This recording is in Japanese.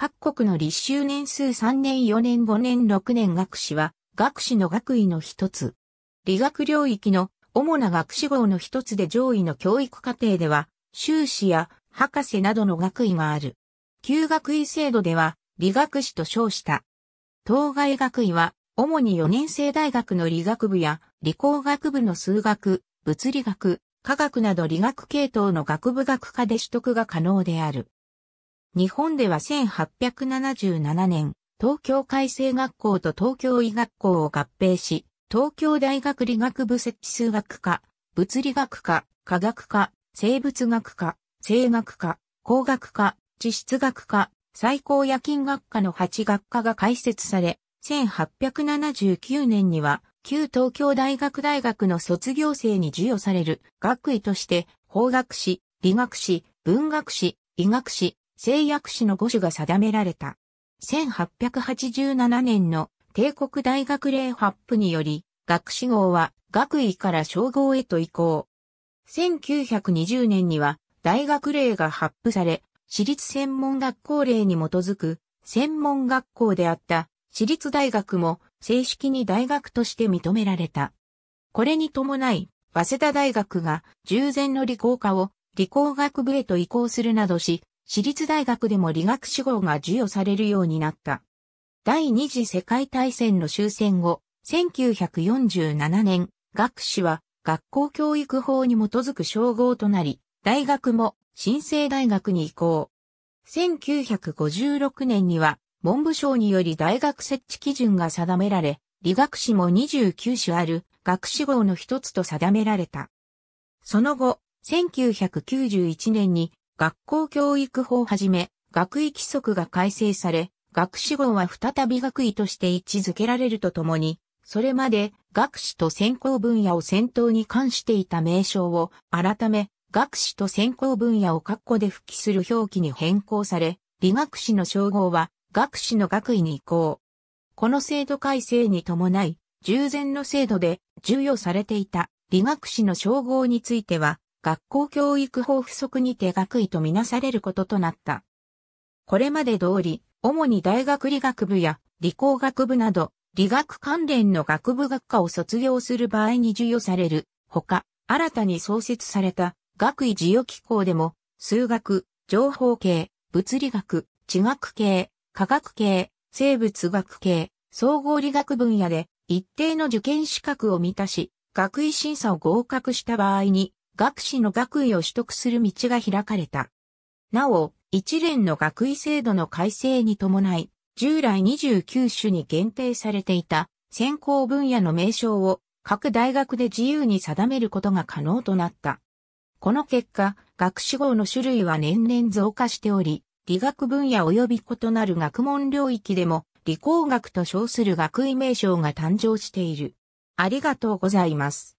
各国の立秋年数3年4年5年6年学士は、学士の学位の一つ。理学領域の主な学士号の一つで上位の教育課程では、修士や博士などの学位がある。旧学位制度では、理学士と称した。当該学位は、主に4年生大学の理学部や理工学部の数学、物理学、科学など理学系統の学部学科で取得が可能である。日本では1877年、東京改正学校と東京医学校を合併し、東京大学理学部設置数学科、物理学科、科学科、生物学科、生学科、工学科、地質学科、最高夜勤学科の8学科が開設され、1879年には、旧東京大学大学の卒業生に授与される学位として、法学士、理学士、文学士、医学士、誓約士の五種が定められた。1887年の帝国大学令発布により、学士号は学位から称号へと移行。1920年には大学令が発布され、私立専門学校令に基づく専門学校であった私立大学も正式に大学として認められた。これに伴い、早稲田大学が従前の理工科を理工学部へと移行するなどし、私立大学でも理学士号が授与されるようになった。第二次世界大戦の終戦後、1947年、学士は学校教育法に基づく称号となり、大学も新生大学に移行。1956年には文部省により大学設置基準が定められ、理学士も29種ある学士号の一つと定められた。その後、1991年に学校教育法をはじめ、学位規則が改正され、学士号は再び学位として位置づけられるとともに、それまで学士と専攻分野を先頭に関していた名称を改め、学士と専攻分野を括弧で復帰する表記に変更され、理学士の称号は学士の学位に移行。この制度改正に伴い、従前の制度で授与されていた理学士の称号については、学校教育法不足にて学位とみなされることとなった。これまで通り、主に大学理学部や理工学部など、理学関連の学部学科を卒業する場合に授与される、ほか、新たに創設された学位授与機構でも、数学、情報系、物理学、地学系、科学系、生物学系、総合理学分野で一定の受験資格を満たし、学位審査を合格した場合に、学士の学位を取得する道が開かれた。なお、一連の学位制度の改正に伴い、従来29種に限定されていた専攻分野の名称を各大学で自由に定めることが可能となった。この結果、学士号の種類は年々増加しており、理学分野及び異なる学問領域でも理工学と称する学位名称が誕生している。ありがとうございます。